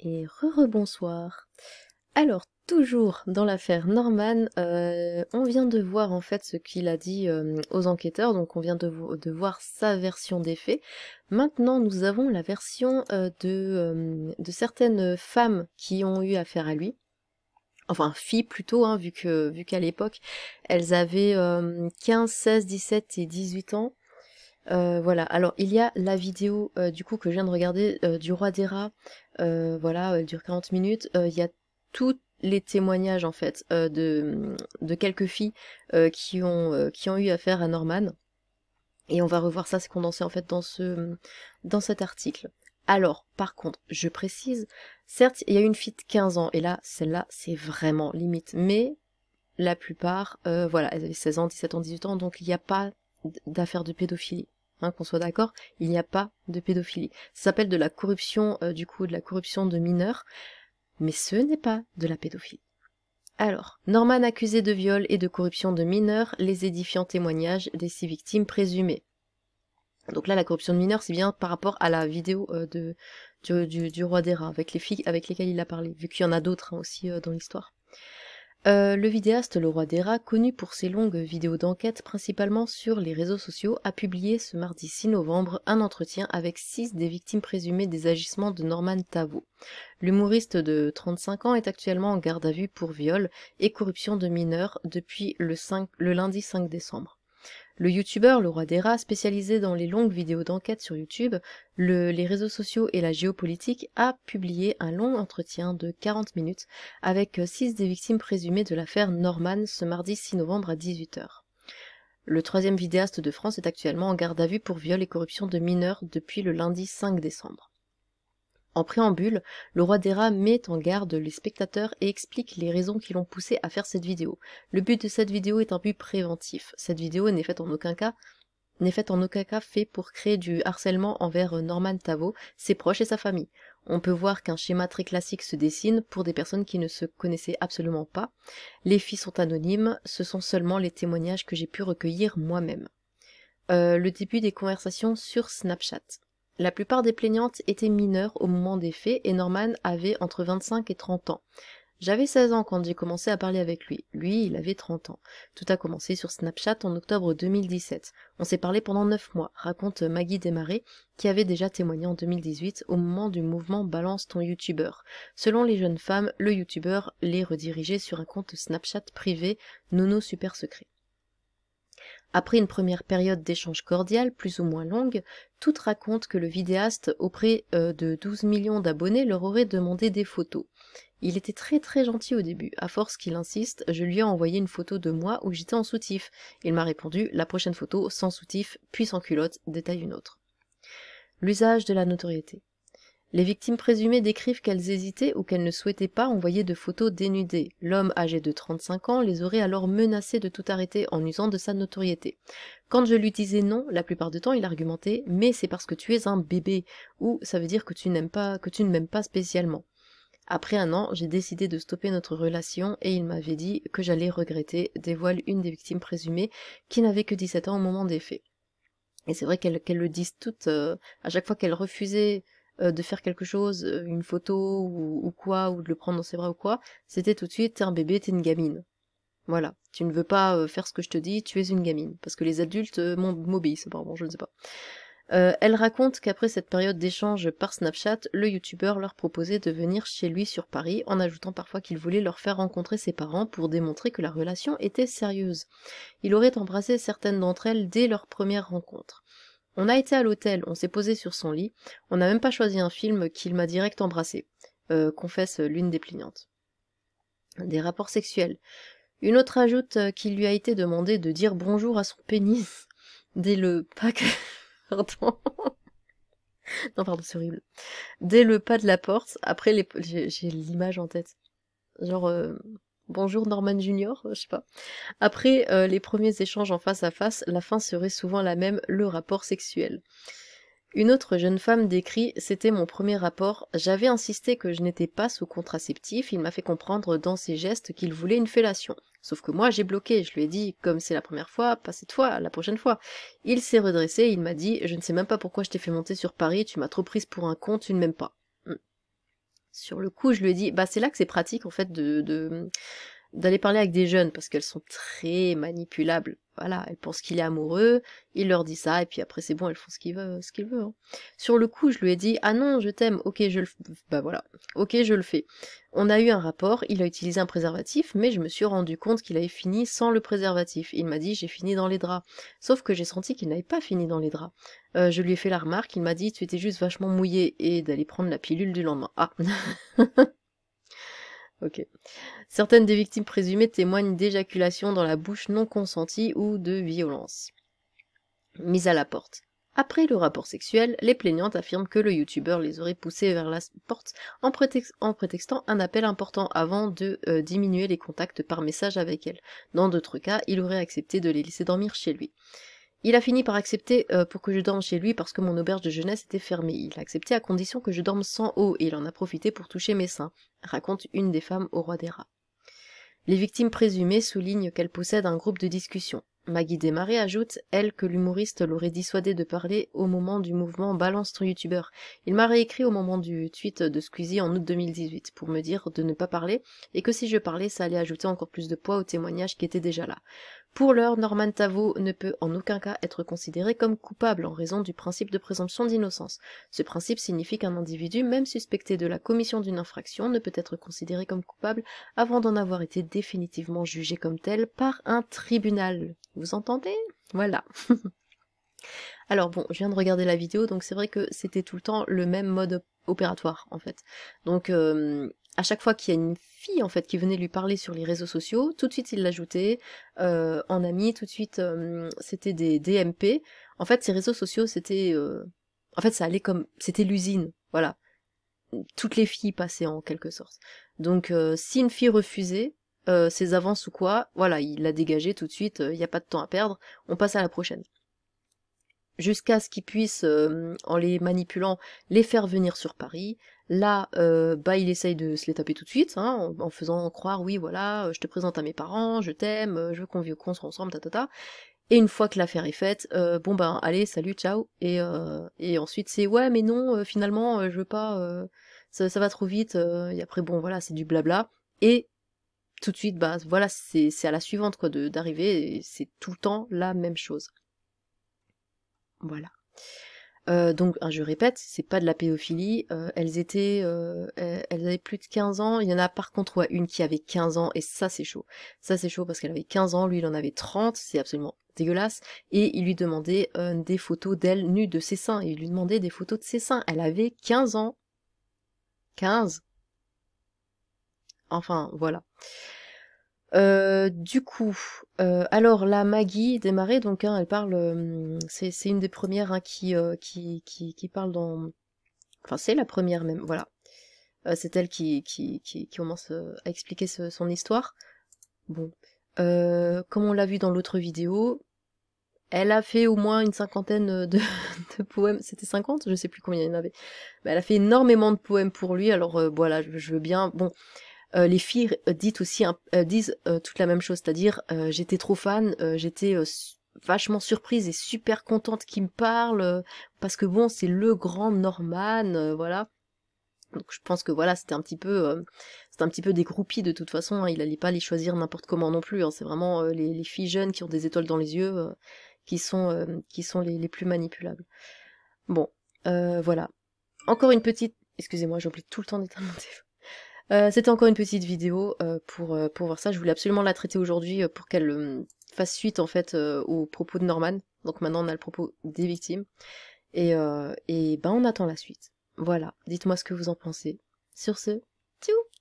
Et re-rebonsoir. Alors, toujours dans l'affaire Norman, euh, on vient de voir en fait ce qu'il a dit euh, aux enquêteurs, donc on vient de, voir sa version des faits. Maintenant, nous avons la version euh, de, certaines femmes qui ont eu affaire à lui. Enfin, filles plutôt, hein, vu qu'à vu l'époque, elles avaient 15, 16, 17 et 18 ans. Euh, voilà, alors il y a la vidéo euh, du coup que je viens de regarder euh, du roi des rats, voilà, elle dure 40 minutes, il y a tous les témoignages en fait de, de quelques filles qui, ont, qui ont eu affaire à Norman. Et on va revoir ça, c'est condensé en fait dans, ce, dans cet article. Alors, par contre, je précise, certes, il y a une fille de 15 ans, et là, celle-là, c'est vraiment limite, mais la plupart, voilà, elles avaient 16 ans, 17 ans, 18 ans, donc il n'y a pas d'affaire de pédophilie. Hein, qu'on soit d'accord, il n'y a pas de pédophilie. Ça s'appelle de la corruption, euh, du coup, de la corruption de mineurs, mais ce n'est pas de la pédophilie. Alors, Norman accusé de viol et de corruption de mineurs, les édifiants témoignages des six victimes présumées. Donc là, la corruption de mineurs, c'est bien par rapport à la vidéo euh, de, du, roi des rats, avec les filles avec lesquelles il a parlé, vu qu'il y en a d'autres hein, aussi euh, dans l'histoire. Euh, le vidéaste Le Roi des Rats, connu pour ses longues vidéos d'enquête principalement sur les réseaux sociaux, a publié ce mardi 6 novembre un entretien avec six des victimes présumées des agissements de Norman Tavo. L'humoriste de 35 ans est actuellement en garde à vue pour viol et corruption de mineurs depuis le, le lundi 5 décembre. Le youtubeur Le Roi des Rats, spécialisé dans les longues vidéos d'enquête sur YouTube, les réseaux sociaux et la géopolitique, a publié un long entretien de 40 minutes avec euh, six des victimes présumées de l'affaire Norman ce mardi 6 novembre à 18h. Le troisième vidéaste de France est actuellement en garde à vue pour viol et corruption de mineurs depuis le lundi 5 décembre. En préambule, le roi des rats met en garde les spectateurs et explique les raisons qui l'ont poussé à faire cette vidéo. Le but de cette vidéo est un but préventif. Cette vidéo n'est faite en aucun cas n'est faite en aucun cas fait pour créer du harcèlement envers euh, Norman Tavo, ses proches et sa famille. On peut voir qu'un schéma très classique se dessine pour des personnes qui ne se connaissaient absolument pas. Les filles sont anonymes, ce sont seulement les témoignages que j'ai pu recueillir moi-même. Euh, le début des conversations sur Snapchat. La plupart des plaignantes étaient mineures au moment des faits et Norman avait entre 25 et 30 ans. J'avais 16 ans quand j'ai commencé à parler avec lui. Lui, il avait 30 ans. Tout a commencé sur Snapchat en octobre 2017. On s'est parlé pendant 9 mois, raconte Maggie Desmarais, qui avait déjà témoigné en 2018 au moment du mouvement Balance ton youtubeur. Selon les jeunes femmes, le youtubeur les redirigeait sur un compte Snapchat privé nono super secret. Après une première période d'échanges cordiaux, plus ou moins longue, toutes racontent que le vidéaste, auprès euh, de 12 millions d'abonnés, leur aurait demandé des photos. Il était très très gentil au début. À force qu'il insiste, je lui ai envoyé une photo de moi où j'étais en soutif. Il m'a répondu la prochaine photo sans soutif, puis sans culotte, détaille une autre. L'usage de la notoriété. Les victimes présumées décrivent qu'elles hésitaient ou qu'elles ne souhaitaient pas envoyer de photos dénudées. L'homme âgé de 35 ans les aurait alors menacées de tout arrêter en usant de sa notoriété. Quand je lui disais non, la plupart du temps, il argumentait mais c'est parce que tu es un bébé ou ça veut dire que tu n'aimes pas, que tu ne m'aimes pas spécialement. Après un an, j'ai décidé de stopper notre relation et il m'avait dit que j'allais regretter, dévoile une des victimes présumées qui n'avait que 17 ans au moment des faits. Et c'est vrai qu'elles le disent toutes, euh, à chaque fois qu'elles refusaient euh, de faire quelque chose, euh, une photo ou, quoi, ou de le prendre dans ses bras ou quoi, c'était tout de suite t'es un bébé, t'es une gamine. Voilà, tu ne veux pas euh, faire ce que je te dis, tu es une gamine, parce que les adultes m'obéissent bon, je ne sais pas. elle raconte qu'après cette période d'échange par Snapchat, le youtubeur leur proposait de venir chez lui sur Paris en ajoutant parfois qu'il voulait leur faire rencontrer ses parents pour démontrer que la relation était sérieuse. Il aurait embrassé certaines d'entre elles dès leur première rencontre. On a été à l'hôtel, on s'est posé sur son lit, on n'a même pas choisi un film qu'il m'a direct embrassé, euh, confesse l'une des plignantes. Des rapports sexuels. Une autre ajoute euh, qu'il lui a été demandé de dire bonjour à son pénis dès le pas que... Pardon. non, pardon, c'est horrible. Dès le pas de la porte, après les... J'ai l'image en tête. Genre, euh, Bonjour Norman Junior, euh, je sais pas. Après euh, les premiers échanges en face à face, la fin serait souvent la même, le rapport sexuel. Une autre jeune femme décrit C'était mon premier rapport, j'avais insisté que je n'étais pas sous contraceptif, il m'a fait comprendre dans ses gestes qu'il voulait une fellation. Sauf que moi j'ai bloqué, je lui ai dit comme c'est la première fois, pas cette fois, la prochaine fois. Il s'est redressé, il m'a dit Je ne sais même pas pourquoi je t'ai fait monter sur Paris, tu m'as trop prise pour un con, tu ne m'aimes pas. Sur le coup, je lui ai dit, bah, c'est là que c'est pratique, en fait, de, de, d'aller parler avec des jeunes parce qu'elles sont très manipulables. Voilà, elles pensent qu'il est amoureux, il leur dit ça, et puis après c'est bon, elles font ce qu'il veut, ce qu'il veut. Hein. Sur le coup, je lui ai dit ah non, je t'aime, ok, je le, bah voilà, ok, je le fais. On a eu un rapport, il a utilisé un préservatif, mais je me suis rendu compte qu'il avait fini sans le préservatif. Il m'a dit j'ai fini dans les draps, sauf que j'ai senti qu'il n'avait pas fini dans les draps. Euh, je lui ai fait la remarque, il m'a dit tu étais juste vachement mouillé et d'aller prendre la pilule du lendemain. Ah. Ok. Certaines des victimes présumées témoignent d'éjaculation dans la bouche non consentie ou de violence. Mise à la porte. Après le rapport sexuel, les plaignantes affirment que le youtubeur les aurait poussées vers la porte en, prétextant un appel important avant de euh, diminuer les contacts par message avec elles. Dans d'autres cas, il aurait accepté de les laisser dormir chez lui. Il a fini par accepter euh, pour que je dorme chez lui parce que mon auberge de jeunesse était fermée. Il a accepté à condition que je dorme sans eau et il en a profité pour toucher mes seins, raconte une des femmes au roi des rats. Les victimes présumées soulignent qu'elles possèdent un groupe de discussion. Maggie Desmarais ajoute, elle, que l'humoriste l'aurait dissuadée de parler au moment du mouvement Balance ton youtubeur. Il m'a réécrit au moment du tweet de Squeezie en août 2018 pour me dire de ne pas parler et que si je parlais, ça allait ajouter encore plus de poids au témoignage qui était déjà là. Pour l'heure, Norman Tavo ne peut en aucun cas être considéré comme coupable en raison du principe de présomption d'innocence. Ce principe signifie qu'un individu, même suspecté de la commission d'une infraction, ne peut être considéré comme coupable avant d'en avoir été définitivement jugé comme tel par un tribunal. Vous entendez Voilà. Alors bon, je viens de regarder la vidéo, donc c'est vrai que c'était tout le temps le même mode opératoire en fait. Donc euh, à chaque fois qu'il y a une fille en fait qui venait lui parler sur les réseaux sociaux, tout de suite il l'ajoutait euh, en ami, tout de suite euh, c'était des DMP. En fait, ces réseaux sociaux c'était, euh, en fait, ça allait comme c'était l'usine, voilà. Toutes les filles passaient en quelque sorte. Donc si une fille refusait ses avances ou quoi, voilà, il l'a dégagé tout de suite. Il n'y a pas de temps à perdre, on passe à la prochaine jusqu'à ce qu'il puisse, en les manipulant, les faire venir sur Paris, Là, euh, bah, il essaye de se les taper tout de suite, hein, en, faisant croire, oui, voilà, euh, je te présente à mes parents, je t'aime, euh, je veux qu'on vive, qu'on soit ensemble, ta, ta, ta. Et une fois que l'affaire est faite, bon ben, allez, salut, ciao. Et, et ensuite, c'est ouais, mais non, finalement, je veux pas, ça, va trop vite. et après, bon, voilà, c'est du blabla. Et tout de suite, bah voilà, c'est à la suivante quoi, d'arriver. C'est tout le temps la même chose. Voilà. Euh, donc, hein, je répète, c'est pas de la pédophilie. Euh, elles étaient, euh, elles avaient plus de 15 ans. Il y en a par contre une qui avait 15 ans et ça c'est chaud. Ça c'est chaud parce qu'elle avait 15 ans, lui il en avait 30. C'est absolument dégueulasse. Et il lui demandait des photos d'elle nue de ses seins. il lui demandait des photos de ses seins. Elle avait 15 ans. 15. Enfin voilà. Euh, du coup, euh, alors la Maggie démarrait donc hein, elle parle, euh, c'est une des premières hein, qui, qui, qui, parle dans, enfin c'est la première même, voilà. c'est elle qui, qui, qui, commence à expliquer son histoire. Bon, comme on l'a vu dans l'autre vidéo, elle a fait au moins une cinquantaine de, poèmes, c'était cinquante Je sais plus combien il y en avait. Mais elle a fait énormément de poèmes pour lui, alors voilà, je, je veux bien, bon euh, les filles euh, dites aussi, euh, disent toute la même chose, c'est-à-dire j'étais trop fan, j'étais vachement surprise et super contente qu'il me parle parce que bon c'est le grand Norman voilà donc je pense que voilà c'était un petit peu euh, un petit peu des groupies de toute façon hein. il allait pas les choisir n'importe comment non plus hein. c'est vraiment les, filles jeunes qui ont des étoiles dans les yeux qui sont qui sont les, les, plus manipulables bon voilà encore une petite excusez-moi j'oublie tout le temps d'éteindre mon téléphone euh, c'était encore une petite vidéo euh, pour, euh, pour voir ça. Je voulais absolument la traiter aujourd'hui pour qu'elle fasse suite en fait aux propos de Norman. Donc maintenant on a le propos des victimes. Et, et ben on attend la suite. Voilà, dites-moi ce que vous en pensez. Sur ce, tchou